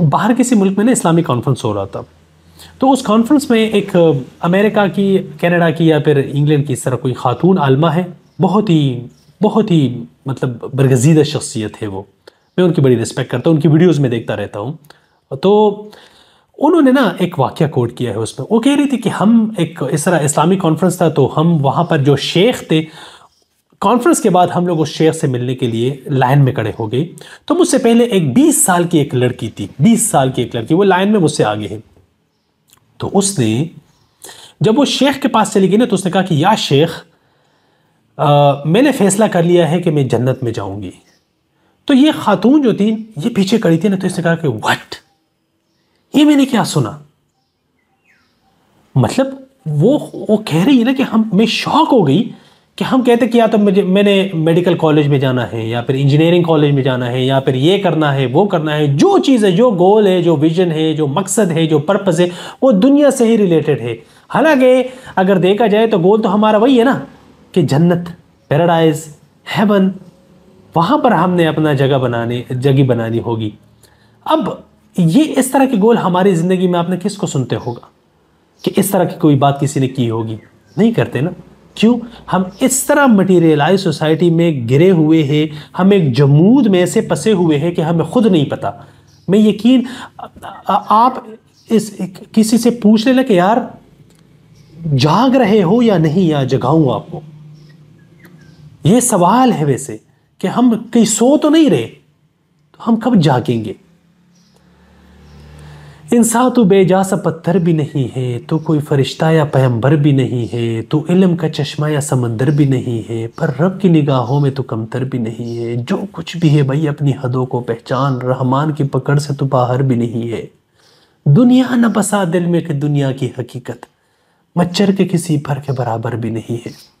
बाहर किसी मुल्क में ना इस्लामिक कॉन्फ्रेंस हो रहा था तो उस कॉन्फ्रेंस में एक अमेरिका की कनाडा की या फिर इंग्लैंड की इस तरह कोई खातून आलमा है बहुत ही बहुत ही मतलब बरगजीदा शख्सियत है वो मैं उनकी बड़ी रिस्पेक्ट करता हूँ उनकी वीडियोज़ में देखता रहता हूँ तो उन्होंने ना एक वाक्य कोट किया है उसमें वो कह रही थी कि हम एक इस तरह इस्लामिक कॉन्फ्रेंस था तो हम वहाँ पर जो शेख थे कॉन्फ्रेंस के बाद हम लोग उस शेख से मिलने के लिए लाइन में खड़े हो गए तो मुझसे पहले एक 20 साल की एक लड़की थी 20 साल की एक लड़की वो लाइन में मुझसे आगे है तो उसने जब वो शेख के पास चली गई ना तो उसने कहा कि या शेख आ, मैंने फैसला कर लिया है कि मैं जन्नत में जाऊंगी तो ये खातून जो थी ये पीछे खड़ी थी ना तो इसने कहा कि वट ये मैंने क्या सुना मतलब वो वो कह रही है ना कि हम मैं शौक हो गई कि हम कहते कि या तो मुझे मैंने मेडिकल कॉलेज में जाना है या फिर इंजीनियरिंग कॉलेज में जाना है या फिर ये करना है वो करना है जो चीज़ है जो गोल है जो विजन है जो मकसद है जो पर्पज़ है वो दुनिया से ही रिलेटेड है हालांकि अगर देखा जाए तो गोल तो हमारा वही है ना कि जन्नत पैराडाइज हेवन वहाँ पर हमने अपना जगह बनाने जगह बनानी होगी अब ये इस तरह के गोल हमारी ज़िंदगी में आपने किसको सुनते होगा कि इस तरह की कोई बात किसी ने की होगी नहीं करते ना क्यों हम इस तरह मटीरियलाइज सोसाइटी में गिरे हुए हैं हम एक जमूद में ऐसे पसे हुए हैं कि हमें खुद नहीं पता मैं यकीन आप इस किसी से पूछ लेना कि यार जाग रहे हो या नहीं या जगाऊ आपको ये सवाल है वैसे कि हम कहीं सो तो नहीं रहे तो हम कब जागेंगे इंसान तो सा पत्थर भी नहीं है तो कोई फरिश्ता या पैम्बर भी नहीं है तो इलम का चश्मा या समंदर भी नहीं है पर रब की निगाहों में तो कमतर भी नहीं है जो कुछ भी है भाई अपनी हदों को पहचान रहमान की पकड़ से तो बाहर भी नहीं है दुनिया न बसा दिल में कि दुनिया की हकीकत मच्छर के किसी फर के बराबर भी नहीं है